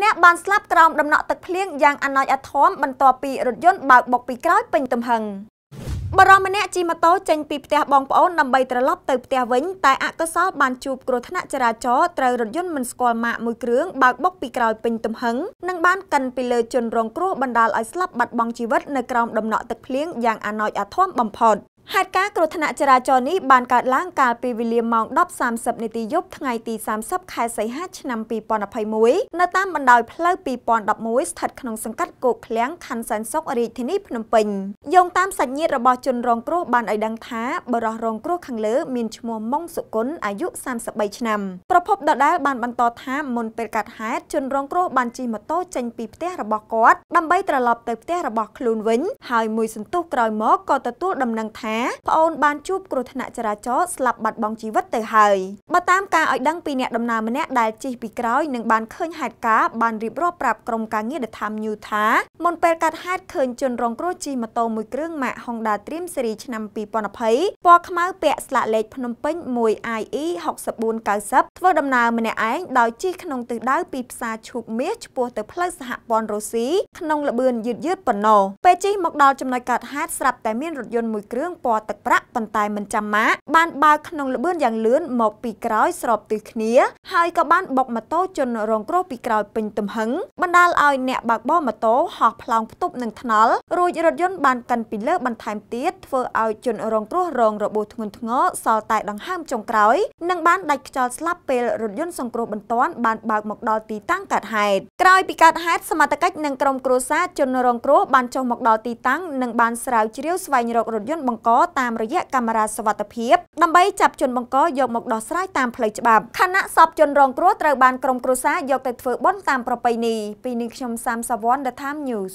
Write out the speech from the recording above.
ម្នាក់បានស្លាប់ក្រោមដំណក់ទឹកភ្លៀងយ៉ាងអណោចអធមបន្ទាប់ពីរថយន្តបើកបុកពីក្រោយពេញទំហឹងបរិម្នាក់ជិះម៉ូតូចេញពីផ្ទះបងប្អូនដើម្បីត្រឡប់ទៅផ្ទះវិញតែអកុសលបានជួបគ្រោះថ្នាក់ចរាចរណ៍ត្រូវរថយន្តមិនស្គាល់ម៉ាកមួយគ្រឿងបើកបុកពីក្រោយពេញទំហឹងនិងបានកិនពីលើជនរងគ្រោះបណ្ដាលឲ្យស្លាប់បាត់បង់ជីវិតនៅក្រោមដំណក់ទឹកភ្លៀងយ៉ាងអណោចអាធមបំផុតហេតុការណ៍គ្រោះថ្នាក់ចរាចរណ៍នេះបានកើតឡើងកាលពីវេលាម៉ោង10:30នាទីយប់ថ្ងៃទី30ខែសីហាឆ្នាំ2021នៅតាមបណ្ដោយផ្លូវ2011ស្ថិតក្នុងសង្កាត់គោកឃ្លាំងខណ្ឌសែនសុខរាជធានីភ្នំពេញយោងតាមសាច់ញាតិរបស់ជនរងគ្រោះបានឲ្យដឹងថាបរិសរងគ្រោះខាងលើមានឈ្មោះម៉ុងសុគន្ធអាយុ33ឆ្នាំប្រភពដដែលបានបន្តថាមុនពេលកើតហេតុជនរងគ្រោះបានជិះម៉ូតូចេញពីផ្ទះរបស់គាត់ដើម្បីត្រឡប់ទៅផ្ទះរបស់ខ្លួនវិញហើយមួយសន្ទុះក្រោយមកក៏ទទួលដំណឹងថាណាប្អូនបានជួបគ្រោះថ្នាក់ចរាចរណ៍ស្លាប់បាត់បង់ជីវិតទៅហើយបើតាមការឲ្យដឹងពីអ្នកដំណើរម្នាក់ដែលជិះពីក្រោយនឹងបានឃើញហេតុការណ៍បានរៀបរាប់ប្រាប់ក្រុមការងារដតាមញូថាមុនពេលកាត់ហេតុឃើញជនរងគ្រោះជិះម៉ូតូមួយគ្រឿងម៉ាក Honda Dream Series ឆ្នាំ2020ពណ៌ខ្មៅ ពាក់ស្លាកលេខភ្នំពេញ 1IE 6490ធ្វើដំណើរម្នាក់ឯងដោយជិះក្នុងទិសដៅពីផ្សារឈូកមាសឆ្ពោះទៅផ្លូវសហព័ន្ធរុស្ស៊ីក្នុងល្បឿនយឺតយឺតប៉ុណ្ណោះពេលជិះមកដល់ចំណុចកាត់ហេតុស្រាប់តែមានរថយន្តមួយគ្រឿងពពណ៌ទឹកប្រាក់ប៉ុន្តែមិនចាំម៉ាបានបើកក្នុងល្បឿនយ៉ាងលឿនមកពីក្រោយស្របទិសគ្នា ហើយក៏បានបុកម៉ូតូជនរងគ្រោះពីក្រោយពេញទំហឹងបណ្ដាលឲ្យ អ្នកបើកបរម៉ូតូហោះប្លង់ផ្ទប់នឹងថ្នល់រួចរថយន្តបានកិនពីលើបន្ថែមទៀតធ្វើឲ្យជនរងគ្រោះរងរបួសធ្ងន់ធ្ងរសល់តែដង្ហើមចុងក្រោយនិងបានដាច់ខ្យល់ស្លាប់ពេលរថយន្តសង្គ្រោះបន្ទាន់បានបើកមកដល់ទីតាំងកើតហេតុក្រោយពីកើតហេតុសមត្ថកិច្ចនិងក្រុមគ្រួសារជនរងគ្រោះបានចុះមកដល់ទីតាំងនិងបានស្រាវជ្រាវស្វែងរករថយន្តបង្កកតាមរយៈកាមេរ៉ាសវត្ថិភាពដើម្បីចាប់ជនបង្កយកមកដោះស្រាយតាមផ្លូវច្បាប់ខណៈសពជនរងគ្រោះត្រូវបានក្រុមគ្រួសារយកទៅធ្វើបុណ្យតាមប្រពៃណីពីនេះខ្ញុំសាមសាវណ្ណ The Time News